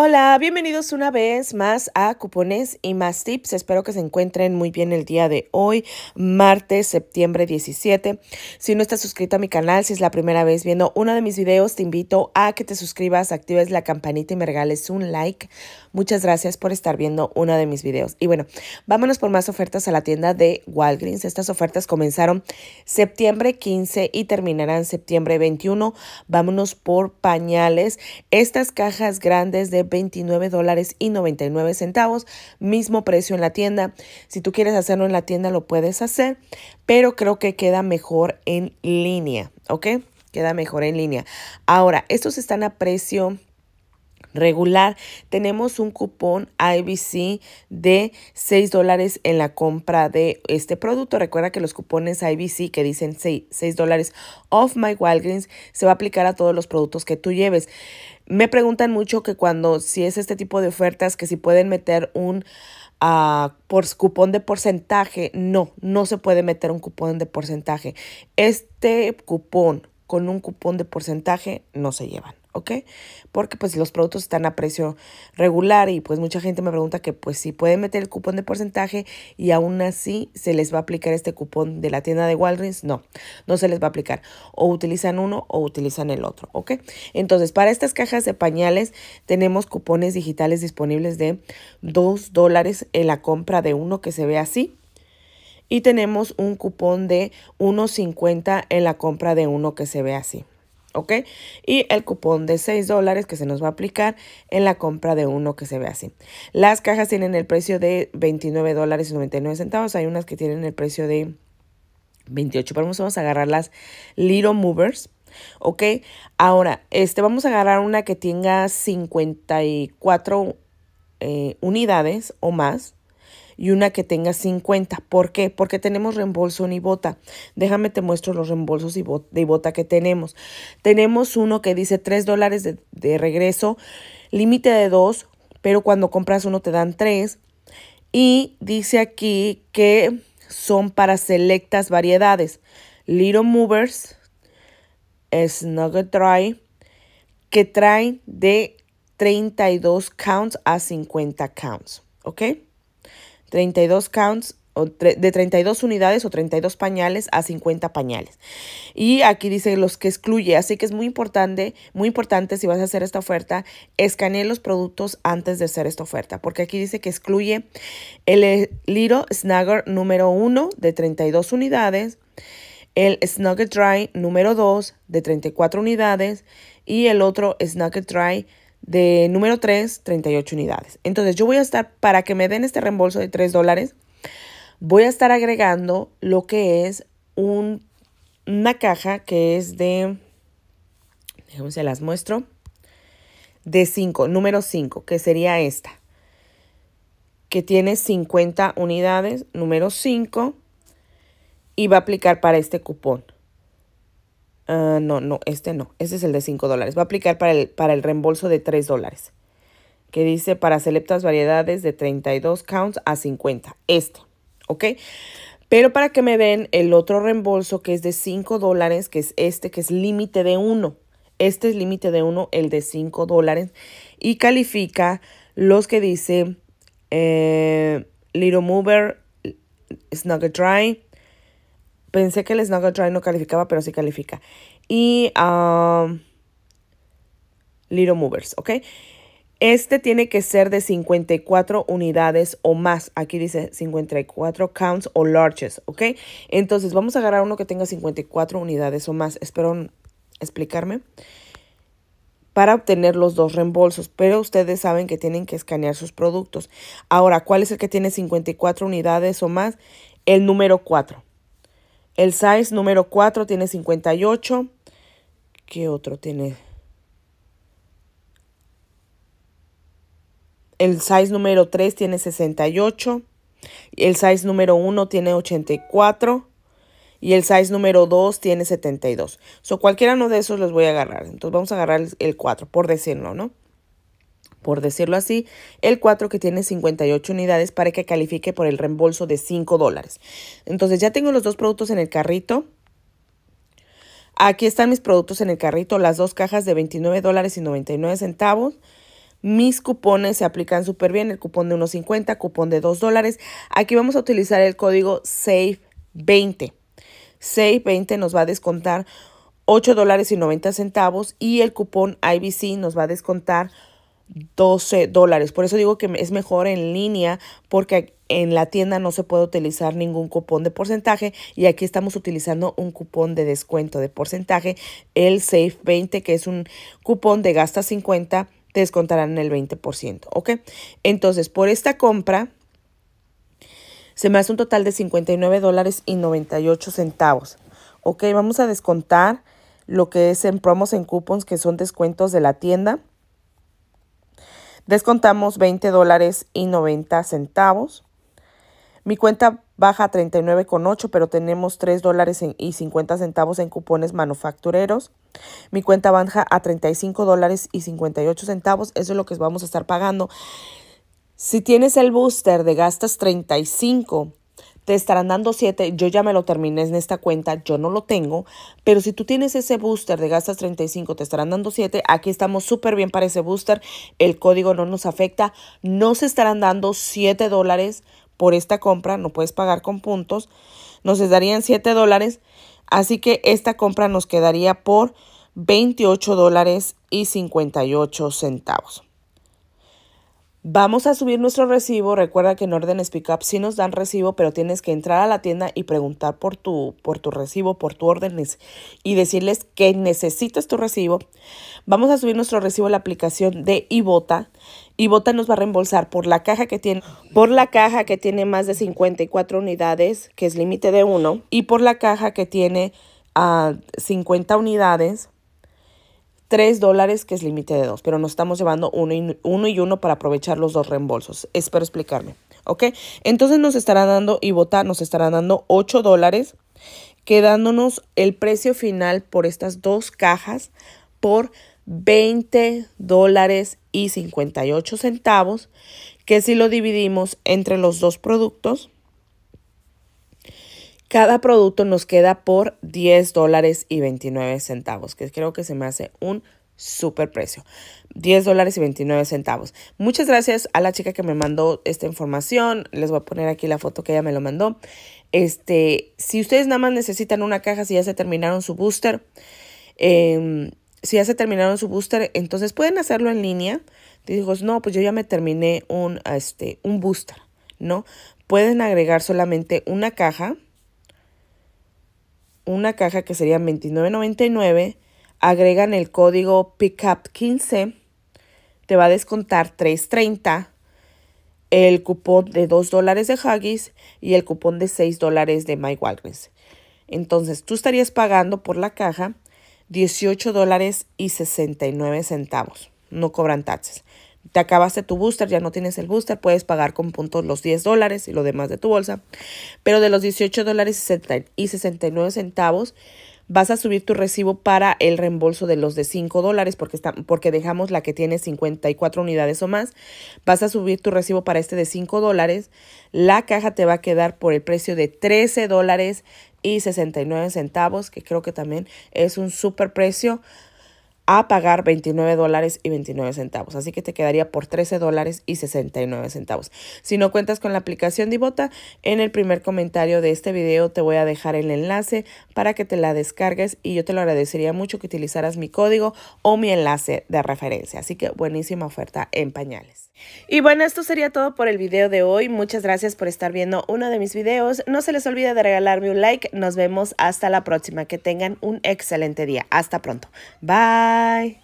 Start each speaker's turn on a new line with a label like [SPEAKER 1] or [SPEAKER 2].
[SPEAKER 1] Hola, bienvenidos una vez más a Cupones y más tips. Espero que se encuentren muy bien el día de hoy, martes, septiembre 17. Si no estás suscrito a mi canal, si es la primera vez viendo uno de mis videos, te invito a que te suscribas, actives la campanita y me regales un like. Muchas gracias por estar viendo uno de mis videos. Y bueno, vámonos por más ofertas a la tienda de Walgreens. Estas ofertas comenzaron septiembre 15 y terminarán septiembre 21. Vámonos por pañales. Estas cajas grandes de 29 dólares y 99 centavos, mismo precio en la tienda. Si tú quieres hacerlo en la tienda lo puedes hacer, pero creo que queda mejor en línea, ¿ok? Queda mejor en línea. Ahora, estos están a precio regular, tenemos un cupón IBC de 6 dólares en la compra de este producto. Recuerda que los cupones IBC que dicen 6 dólares off my Walgreens se va a aplicar a todos los productos que tú lleves. Me preguntan mucho que cuando, si es este tipo de ofertas, que si pueden meter un ah, por cupón de porcentaje, no, no se puede meter un cupón de porcentaje. Este cupón con un cupón de porcentaje no se llevan. ¿ok? Porque pues los productos están a precio regular y pues mucha gente me pregunta que pues si pueden meter el cupón de porcentaje y aún así se les va a aplicar este cupón de la tienda de Walgreens, no, no se les va a aplicar. O utilizan uno o utilizan el otro, ¿ok? Entonces, para estas cajas de pañales tenemos cupones digitales disponibles de 2 dólares en la compra de uno que se ve así y tenemos un cupón de 1.50 en la compra de uno que se ve así. ¿ok? Y el cupón de 6 dólares que se nos va a aplicar en la compra de uno que se ve así. Las cajas tienen el precio de 29 dólares y 99 centavos. Hay unas que tienen el precio de 28, vamos a agarrar las Little Movers. ¿Ok? Ahora, este, vamos a agarrar una que tenga 54 eh, unidades o más y una que tenga 50. ¿Por qué? Porque tenemos reembolso ni bota. Déjame te muestro los reembolsos de bota que tenemos. Tenemos uno que dice 3 dólares de, regreso, límite de 2, pero cuando compras uno te dan 3. Y dice aquí que son para selectas variedades. Little Movers, eh, Snugget Dry, que traen de 32 counts a 50 counts. ¿Ok? 32 counts de 32 unidades o 32 pañales a 50 pañales. Y aquí dice los que excluye, así que es muy importante, muy importante si vas a hacer esta oferta, escanear los productos antes de hacer esta oferta, porque aquí dice que excluye el Little Snagger número 1 de 32 unidades, el Snugger Dry número 2 de 34 unidades y el otro Snugger Dry de número 3, 38 unidades. Entonces yo voy a estar, para que me den este reembolso de 3 dólares, voy a estar agregando lo que es una caja que es de, déjenme se las muestro, de 5, número 5, que sería esta, que tiene 50 unidades, número 5, y va a aplicar para este cupón. Ah, no, no, este no. Este es el de 5 dólares. Va a aplicar para el, para el reembolso de 3 dólares. Que dice para selectas variedades de 32 counts a 50. Este, ¿ok? Pero para que me den el otro reembolso que es de 5 dólares, que es este, que es límite de 1. Este es límite de 1, el de 5 dólares. Y califica los que dice eh, Little Mover, a Dry, Pensé que el Snuggle Try no calificaba, pero sí califica. Y um, Little Movers, ¿ok? Este tiene que ser de 54 unidades o más. Aquí dice 54 counts o larges, ¿ok? Entonces vamos a agarrar uno que tenga 54 unidades o más. Espero explicarme. Para obtener los dos reembolsos, pero ustedes saben que tienen que escanear sus productos. Ahora, ¿cuál es el que tiene 54 unidades o más? El número 4. El size número 4 tiene 58. ¿Qué otro tiene? El size número 3 tiene 68. El size número 1 tiene 84. Y el size número 2 tiene 72. So, cualquiera uno de esos los voy a agarrar. Entonces, vamos a agarrar el 4, por decirlo, ¿no? por decirlo así, el 4 que tiene 58 unidades para que califique por el reembolso de 5 dólares. Entonces ya tengo los dos productos en el carrito. Aquí están mis productos en el carrito, las dos cajas de 29 dólares y 99 centavos. Mis cupones se aplican súper bien, el cupón de 1.50, cupón de 2 dólares. Aquí vamos a utilizar el código SAVE20. SAVE20 nos va a descontar 8 dólares y 90 centavos y el cupón IBC nos va a descontar 12 dólares. Por eso digo que es mejor en línea porque en la tienda no se puede utilizar ningún cupón de porcentaje y aquí estamos utilizando un cupón de descuento de porcentaje, el Safe 20, que es un cupón de gasta 50, te descontarán el 20%, ¿ok? Entonces, por esta compra se me hace un total de 59 dólares y 98 centavos. Ok, vamos a descontar lo que es en promos en cupons que son descuentos de la tienda Descontamos 20 dólares y 90 centavos. Mi cuenta baja a 39,8, pero tenemos 3 dólares y 50 centavos en cupones manufactureros. Mi cuenta baja a 35 dólares y 58 centavos. Eso es lo que vamos a estar pagando. Si tienes el booster de gastas 35 te estarán dando 7. Yo ya me lo terminé en esta cuenta, yo no lo tengo, pero si tú tienes ese booster de gastas 35, te estarán dando 7. Aquí estamos súper bien para ese booster, el código no nos afecta, nos estarán dando 7 dólares por esta compra, no puedes pagar con puntos, nos darían 7 dólares, así que esta compra nos quedaría por 28 dólares y 58 centavos. Vamos a subir nuestro recibo. Recuerda que en órdenes pick up sí nos dan recibo, pero tienes que entrar a la tienda y preguntar por tu, por tu recibo, por tu órdenes y decirles que necesitas tu recibo. Vamos a subir nuestro recibo a la aplicación de Ibota. Ibota nos va a reembolsar por la caja que tiene, por la caja que tiene más de 54 unidades, que es límite de uno, y por la caja que tiene 50 ah, unidades 3 dólares, que es límite de 2, pero nos estamos llevando 1 y 1 uno para aprovechar los dos reembolsos. Espero explicarme, ¿ok? Entonces nos estará dando, y votar nos estará dando 8 dólares, quedándonos el precio final por estas dos cajas por 20 dólares y 58 centavos, que si lo dividimos entre los dos productos, cada producto nos queda por 10 dólares y 29 centavos, que creo que se me hace un super precio. 10 dólares y 29 centavos. Muchas gracias a la chica que me mandó esta información. Les voy a poner aquí la foto que ella me lo mandó. Este, si ustedes nada más necesitan una caja, si ya se terminaron su booster, em, si ya se terminaron su booster, entonces pueden hacerlo en línea. Digo, no, pues yo ya me terminé un, este, un booster, ¿no? Pueden agregar solamente una caja una caja que sería $29.99, agregan el código PICKUP15, te va a descontar $3.30, el cupón de 2 dólares de Huggies y el cupón de 6 dólares de My Walgreens. Entonces tú estarías pagando por la caja $18.69, No cobran taxes te acabaste tu booster, ya no tienes el booster, puedes pagar con puntos los 10 dólares y lo demás de tu bolsa. Pero de los 18 dólares y 69 centavos, vas a subir tu recibo para el reembolso de los de 5 dólares porque, porque dejamos la que tiene 54 unidades o más. Vas a subir tu recibo para este de 5 dólares. La caja te va a quedar por el precio de 13 dólares y 69 centavos, que creo que también es un super precio a pagar 29 dólares y 29 centavos. Así que te quedaría por 13 dólares y 69 centavos. Si no cuentas con la aplicación Divota, en el primer comentario de este video te voy a dejar el enlace para que te la descargues y yo te lo agradecería mucho que utilizaras mi código o mi enlace de referencia. Así que buenísima oferta en pañales. Y bueno, esto sería todo por el video de hoy. Muchas gracias por estar viendo uno de mis videos. No se les olvide de regalarme un like. Nos vemos hasta la próxima. Que tengan un excelente día. Hasta pronto. Bye. Bye.